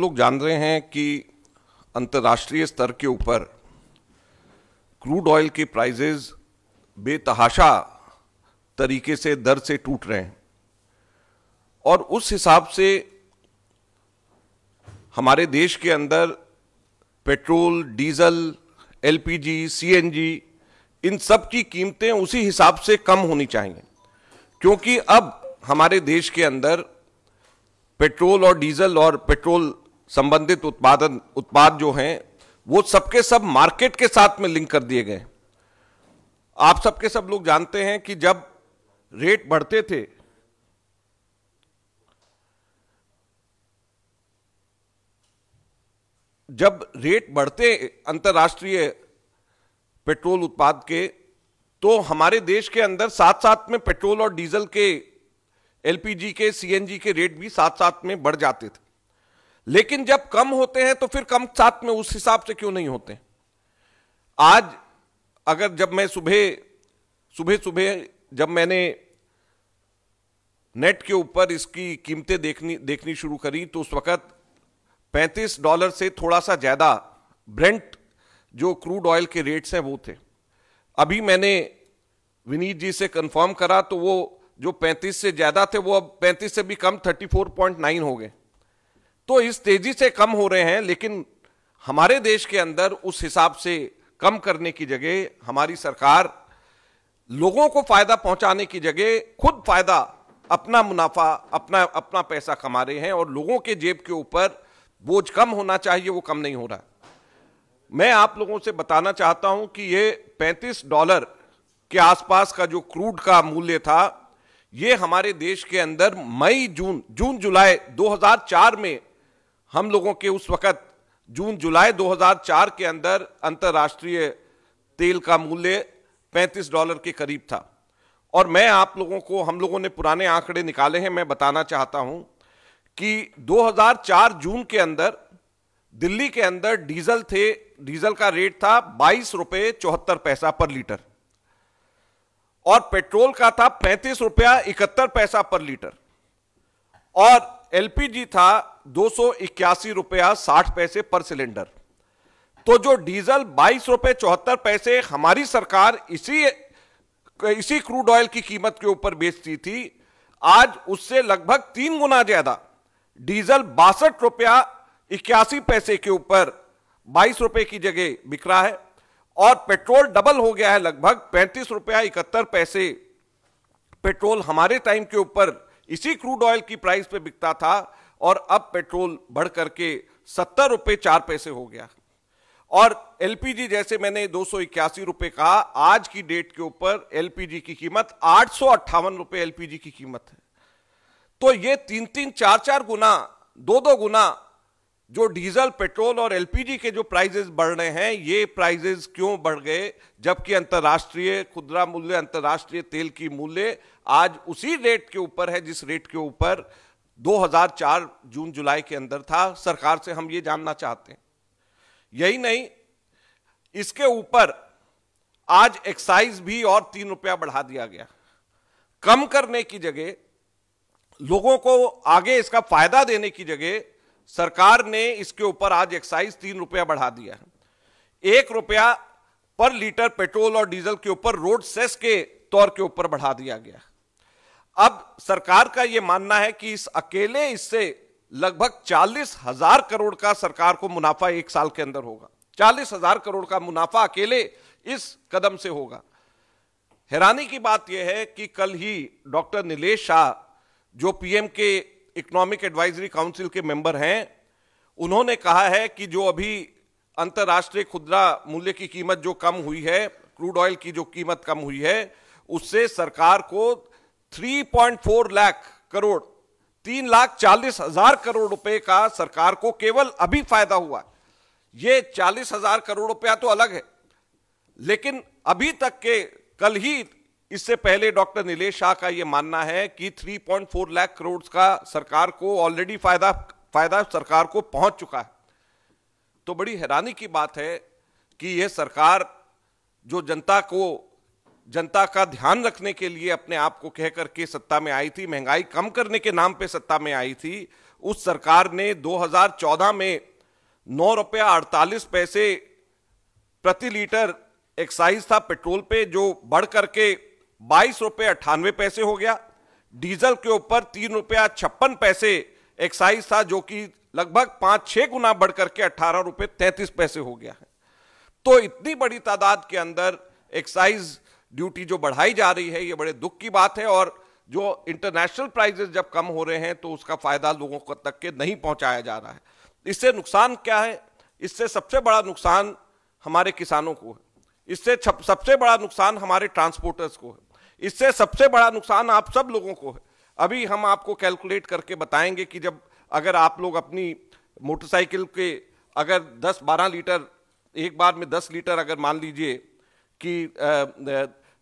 लोग जान रहे हैं कि अंतर्राष्ट्रीय स्तर के ऊपर क्रूड ऑयल के प्राइजेज बेतहाशा तरीके से दर से टूट रहे हैं और उस हिसाब से हमारे देश के अंदर पेट्रोल डीजल एलपीजी सीएनजी इन सब की कीमतें उसी हिसाब से कम होनी चाहिए क्योंकि अब हमारे देश के अंदर पेट्रोल और डीजल और पेट्रोल संबंधित उत्पादन उत्पाद जो हैं वो सबके सब मार्केट के साथ में लिंक कर दिए गए आप सबके सब लोग जानते हैं कि जब रेट बढ़ते थे जब रेट बढ़ते अंतर्राष्ट्रीय पेट्रोल उत्पाद के तो हमारे देश के अंदर साथ साथ में पेट्रोल और डीजल के एलपीजी के सीएनजी के रेट भी साथ साथ में बढ़ जाते थे लेकिन जब कम होते हैं तो फिर कम साथ में उस हिसाब से क्यों नहीं होते आज अगर जब मैं सुबह सुबह सुबह जब मैंने नेट के ऊपर इसकी कीमतें देखनी देखनी शुरू करी तो उस वक़्त 35 डॉलर से थोड़ा सा ज़्यादा ब्रेंट जो क्रूड ऑयल के रेट्स हैं वो थे अभी मैंने विनीत जी से कंफर्म करा तो वो जो 35 से ज़्यादा थे वो अब 35 से भी कम 34.9 हो गए तो इस तेजी से कम हो रहे हैं लेकिन हमारे देश के अंदर उस हिसाब से कम करने की जगह हमारी सरकार लोगों को फायदा पहुंचाने की जगह खुद फायदा अपना मुनाफा अपना अपना पैसा कमा रहे हैं और लोगों के जेब के ऊपर बोझ कम होना चाहिए वो कम नहीं हो रहा मैं आप लोगों से बताना चाहता हूं कि ये 35 डॉलर के आसपास का जो क्रूड का मूल्य था ये हमारे देश के अंदर मई जून जून जुलाई 2004 में हम लोगों के उस वक़्त जून जुलाई 2004 के अंदर अंतर्राष्ट्रीय तेल का मूल्य 35 डॉलर के करीब था और मैं आप लोगों को हम लोगों ने पुराने आंकड़े निकाले हैं मैं बताना चाहता हूं कि 2004 जून के अंदर दिल्ली के अंदर डीजल थे डीजल का रेट था बाईस रुपये चौहत्तर पैसा पर लीटर और पेट्रोल का था पैंतीस रुपया इकहत्तर पैसा पर लीटर और एलपीजी था दो रुपया साठ पैसे पर सिलेंडर तो जो डीजल बाईस रुपए चौहत्तर पैसे हमारी सरकार इसी इसी क्रूड ऑयल की कीमत के ऊपर बेचती थी आज उससे लगभग तीन गुना ज्यादा डीजल बासठ रुपया इक्यासी पैसे के ऊपर बाईस रुपए की जगह बिक रहा है और पेट्रोल डबल हो गया है लगभग पैंतीस रुपया इकहत्तर पैसे पेट्रोल हमारे टाइम के ऊपर इसी क्रूड ऑयल की प्राइस पे बिकता था और अब पेट्रोल बढ़ करके सत्तर रुपये चार पैसे हो गया और एलपीजी जैसे मैंने दो सौ इक्यासी कहा आज की डेट के ऊपर एलपीजी की कीमत आठ सौ अट्ठावन एलपीजी की कीमत है तो ये तीन तीन चार चार गुना दो दो गुना जो डीजल पेट्रोल और एलपीजी के जो प्राइजेस बढ़ रहे हैं ये प्राइजेस क्यों बढ़ गए जबकि अंतर्राष्ट्रीय खुदरा मूल्य अंतर्राष्ट्रीय तेल की मूल्य आज उसी रेट के ऊपर है जिस रेट के ऊपर 2004 जून जुलाई के अंदर था सरकार से हम ये जानना चाहते हैं यही नहीं इसके ऊपर आज एक्साइज भी और तीन रुपया बढ़ा दिया गया कम करने की जगह लोगों को आगे इसका फायदा देने की जगह सरकार ने इसके ऊपर आज एक्साइज तीन रुपया बढ़ा दिया है एक रुपया पर लीटर पेट्रोल और डीजल के ऊपर रोड सेस के तौर के ऊपर बढ़ा दिया गया अब सरकार का यह मानना है कि इस अकेले इससे लगभग चालीस हजार करोड़ का सरकार को मुनाफा एक साल के अंदर होगा चालीस हजार करोड़ का मुनाफा अकेले इस कदम से होगा हैरानी की बात यह है कि कल ही डॉक्टर नीलेश शाह जो पीएम के इकोनॉमिक एडवाइजरी काउंसिल के मेंबर हैं उन्होंने कहा है कि जो अभी अंतर्राष्ट्रीय खुदरा मूल्य की कीमत जो कम हुई है क्रूड ऑयल की जो कीमत कम हुई है उससे सरकार को 3.4 लाख करोड़ तीन लाख चालीस हजार करोड़ रुपए का सरकार को केवल अभी फायदा हुआ ये चालीस हजार करोड़ रुपया तो अलग है लेकिन अभी तक के कल ही इससे पहले डॉक्टर नीलेष शाह का यह मानना है कि 3.4 लाख करोड़ का सरकार को ऑलरेडी फायदा फायदा सरकार को पहुंच चुका है तो बड़ी हैरानी की बात है कि यह सरकार जो जनता को जनता का ध्यान रखने के लिए अपने आप को कह करके सत्ता में आई थी महंगाई कम करने के नाम पे सत्ता में आई थी उस सरकार ने 2014 में नौ रुपया अड़तालीस पैसे प्रति लीटर एक्साइज था पेट्रोल पे जो बढ़ करके बाईस रुपये अट्ठानवे पैसे हो गया डीजल के ऊपर तीन रुपया छप्पन पैसे एक्साइज था जो कि लगभग पाँच छः गुना बढ़ करके अट्ठारह रुपये तैंतीस पैसे हो गया है तो इतनी बड़ी तादाद के अंदर एक्साइज ड्यूटी जो बढ़ाई जा रही है ये बड़े दुख की बात है और जो इंटरनेशनल प्राइजेस जब कम हो रहे हैं तो उसका फ़ायदा लोगों को तक के नहीं पहुंचाया जा रहा है इससे नुकसान क्या है इससे सबसे बड़ा नुकसान हमारे किसानों को है इससे सबसे बड़ा नुकसान हमारे ट्रांसपोर्टर्स को है इससे सबसे बड़ा नुकसान आप सब लोगों को है अभी हम आपको कैलकुलेट करके बताएंगे कि जब अगर आप लोग अपनी मोटरसाइकिल के अगर 10-12 लीटर एक बार में 10 लीटर अगर मान लीजिए कि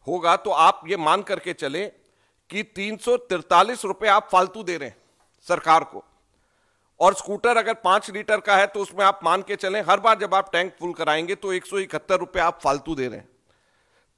होगा तो आप ये मान करके चले कि तीन रुपए आप फालतू दे रहे हैं सरकार को और स्कूटर अगर पांच लीटर का है तो उसमें आप मान के चलें हर बार जब आप टैंक फुल कराएंगे तो एक रुपए आप फालतू दे रहे हैं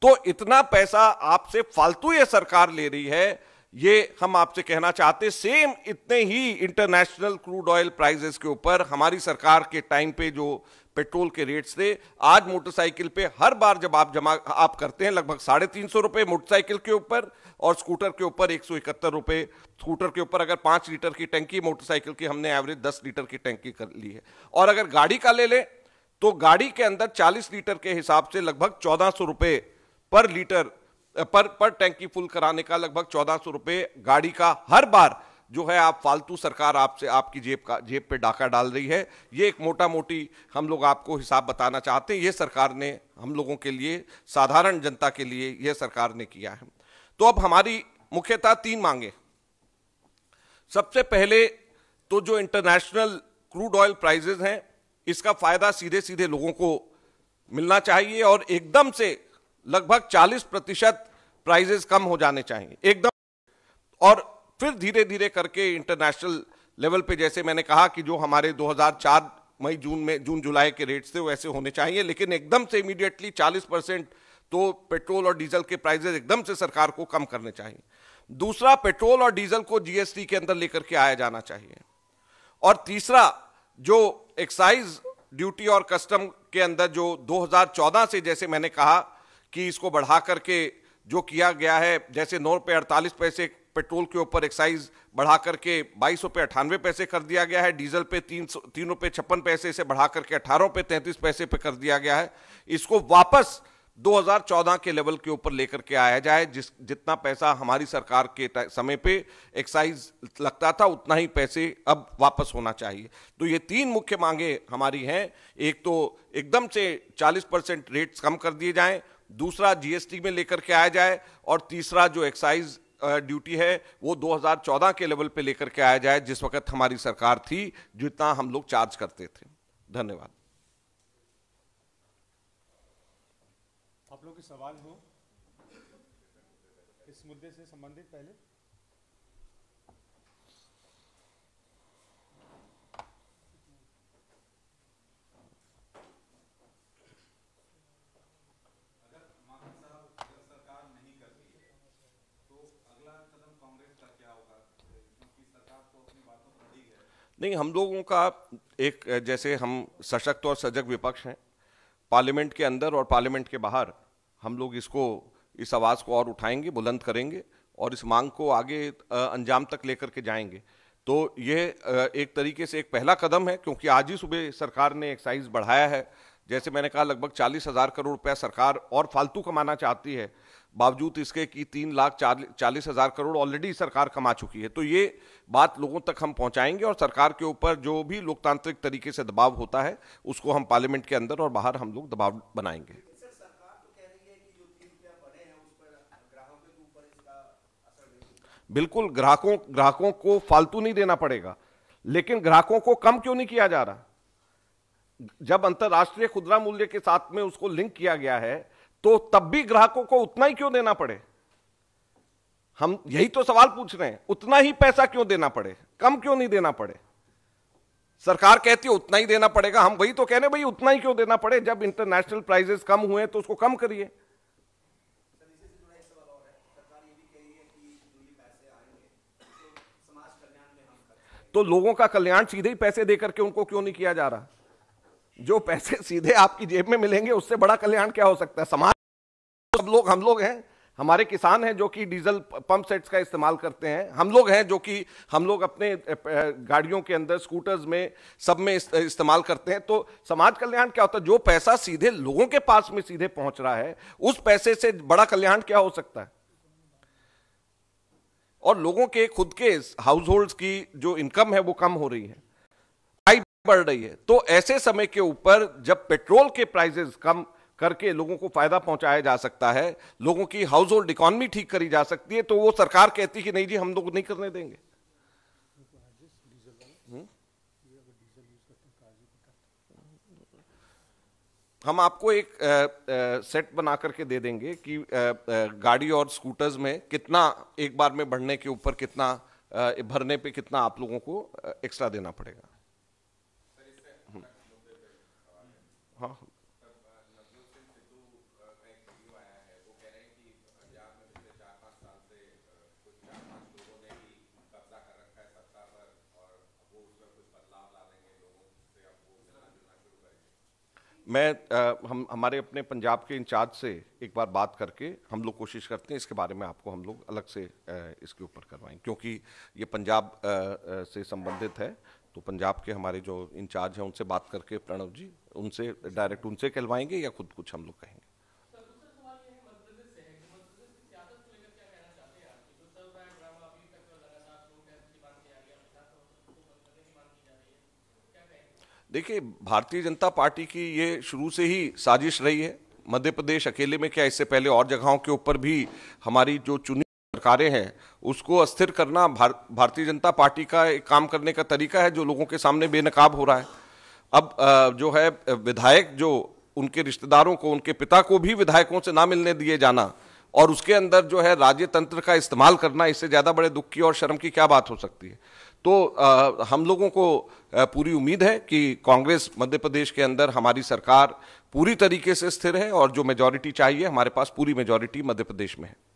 तो इतना पैसा आपसे फालतू ये सरकार ले रही है ये हम आपसे कहना चाहते सेम इतने ही इंटरनेशनल क्रूड ऑयल प्राइजेस के ऊपर हमारी सरकार के टाइम पे जो पेट्रोल के रेट से आज मोटरसाइकिल पे हर बार जब आप जमा आप करते हैं लगभग साढ़े तीन सौ रुपये मोटरसाइकिल के ऊपर और स्कूटर के ऊपर एक सौ इकहत्तर रुपये स्कूटर के ऊपर अगर पाँच लीटर की टंकी मोटरसाइकिल की हमने एवरेज दस लीटर की टंकी कर ली है और अगर गाड़ी का ले लें तो गाड़ी के अंदर चालीस लीटर के हिसाब से लगभग चौदह सौ पर लीटर पर पर टैंकी फुल कराने का लगभग चौदह सौ रुपये गाड़ी का हर बार जो है आप फालतू सरकार आपसे आपकी जेब का जेब पे डाका डाल रही है ये एक मोटा मोटी हम लोग आपको हिसाब बताना चाहते हैं ये सरकार ने हम लोगों के लिए साधारण जनता के लिए ये सरकार ने किया है तो अब हमारी मुख्यतः तीन मांगे सबसे पहले तो जो इंटरनेशनल क्रूड ऑयल प्राइजेज हैं इसका फायदा सीधे सीधे लोगों को मिलना चाहिए और एकदम से लगभग 40 प्रतिशत प्राइजेस कम हो जाने चाहिए एकदम और फिर धीरे धीरे करके इंटरनेशनल लेवल पे जैसे मैंने कहा कि जो हमारे 2004 मई जून में जून जुलाई के रेट्स थे वो ऐसे होने चाहिए लेकिन एकदम से इमीडिएटली 40 परसेंट तो पेट्रोल और डीजल के प्राइजेज एकदम से सरकार को कम करने चाहिए दूसरा पेट्रोल और डीजल को जीएसटी के अंदर लेकर के आया जाना चाहिए और तीसरा जो एक्साइज ड्यूटी और कस्टम के अंदर जो 2014 से जैसे मैंने कहा कि इसको बढ़ा करके जो किया गया है जैसे नौ रुपये अड़तालीस पैसे पेट्रोल के ऊपर एक्साइज बढ़ा करके बाईस रुपये अठानवे पैसे कर दिया गया है डीजल पे तीन सौ तीन रुपये छप्पन पैसे इसे बढ़ा करके अठारह पे तैंतीस पैसे पे कर दिया गया है इसको वापस 2014 के लेवल के ऊपर लेकर के आया जाए जिस जितना पैसा हमारी सरकार के समय पे एक्साइज लगता था उतना ही पैसे अब वापस होना चाहिए तो ये तीन मुख्य मांगे हमारी हैं एक तो एकदम से 40 परसेंट रेट्स कम कर दिए जाएं दूसरा जीएसटी में लेकर के आया जाए और तीसरा जो एक्साइज ड्यूटी है वो 2014 के लेवल पे लेकर के आया जाए जिस वक्त हमारी सरकार थी जितना हम लोग चार्ज करते थे धन्यवाद आप लोग के सवाल हो इस मुद्दे से संबंधित पहले नहीं हम लोगों का एक जैसे हम सशक्त और सजग विपक्ष हैं पार्लियामेंट के अंदर और पार्लियामेंट के बाहर हम लोग इसको इस आवाज़ को और उठाएंगे बुलंद करेंगे और इस मांग को आगे अंजाम तक लेकर के जाएंगे तो ये एक तरीके से एक पहला कदम है क्योंकि आज ही सुबह सरकार ने एक्साइज बढ़ाया है जैसे मैंने कहा लगभग चालीस हज़ार करोड़ रुपया सरकार और फालतू कमाना चाहती है बावजूद इसके कि तीन लाख चालीस हज़ार करोड़ ऑलरेडी सरकार कमा चुकी है तो ये बात लोगों तक हम पहुंचाएंगे और सरकार के ऊपर जो भी लोकतांत्रिक तरीके से दबाव होता है उसको हम पार्लियामेंट के अंदर और बाहर हम लोग दबाव बनाएंगे तो बिल्कुल ग्राहकों ग्राहकों को फालतू नहीं देना पड़ेगा लेकिन ग्राहकों को कम क्यों नहीं किया जा रहा जब अंतर्राष्ट्रीय खुदरा मूल्य के साथ में उसको लिंक किया गया है तो तब भी ग्राहकों को उतना ही क्यों देना पड़े हम यही तो सवाल पूछ रहे हैं उतना ही पैसा क्यों देना पड़े कम क्यों नहीं देना पड़े सरकार कहती है उतना ही देना पड़ेगा हम वही तो कह रहे भाई उतना ही क्यों देना पड़े जब इंटरनेशनल प्राइजेस कम हुए तो उसको कम करिए तो लोगों का कल्याण सीधे ही पैसे देकर के उनको क्यों नहीं किया जा रहा जो पैसे सीधे आपकी जेब में मिलेंगे उससे बड़ा कल्याण क्या हो सकता है समाज सब लोग हम लोग हैं हमारे किसान हैं जो कि डीजल पंप सेट्स का इस्तेमाल करते हैं हम लोग हैं जो कि हम लोग अपने गाड़ियों के अंदर स्कूटर्स में सब में इस्तेमाल करते हैं तो समाज कल्याण क्या होता है जो पैसा सीधे लोगों के पास में सीधे पहुंच रहा है उस पैसे से बड़ा कल्याण क्या हो सकता है और लोगों के खुद के हाउस होल्ड की जो इनकम है वो कम हो रही है बढ़ रही है तो ऐसे समय के ऊपर जब पेट्रोल के प्राइसेस कम करके लोगों को फायदा पहुंचाया जा सकता है लोगों की हाउस होल्ड इकोनॉमी ठीक करी जा सकती है तो वो सरकार कहती है कि नहीं जी हम लोग नहीं करने देंगे हम्म? हम आपको एक आ, आ, सेट बना करके दे देंगे कि आ, आ, गाड़ी और स्कूटर्स में कितना एक बार में बढ़ने के ऊपर कितना आ, भरने पे कितना आप लोगों को एक्स्ट्रा देना पड़ेगा हाँ मैं आ, हम हमारे अपने पंजाब के इंचार्ज से एक बार बात करके हम लोग कोशिश करते हैं इसके बारे में आपको हम लोग अलग से आ, इसके ऊपर करवाएं क्योंकि ये पंजाब आ, से संबंधित है तो पंजाब के हमारे जो इंचार्ज हैं उनसे बात करके प्रणव जी उनसे डायरेक्ट उनसे कहलवाएंगे या खुद कुछ हम लोग कहेंगे देखिए भारतीय जनता पार्टी की ये शुरू से ही साजिश रही है मध्य प्रदेश अकेले में क्या इससे पहले और जगहों के ऊपर भी हमारी जो चुनी सरकारें हैं उसको अस्थिर करना भार, भारतीय जनता पार्टी का एक काम करने का तरीका है जो लोगों के सामने बेनकाब हो रहा है अब जो है विधायक जो उनके रिश्तेदारों को उनके पिता को भी विधायकों से ना मिलने दिए जाना और उसके अंदर जो है राज्य तंत्र का इस्तेमाल करना इससे ज़्यादा बड़े दुख की और शर्म की क्या बात हो सकती है तो आ, हम लोगों को आ, पूरी उम्मीद है कि कांग्रेस मध्य प्रदेश के अंदर हमारी सरकार पूरी तरीके से स्थिर है और जो मेजॉरिटी चाहिए हमारे पास पूरी मेजॉरिटी मध्य प्रदेश में है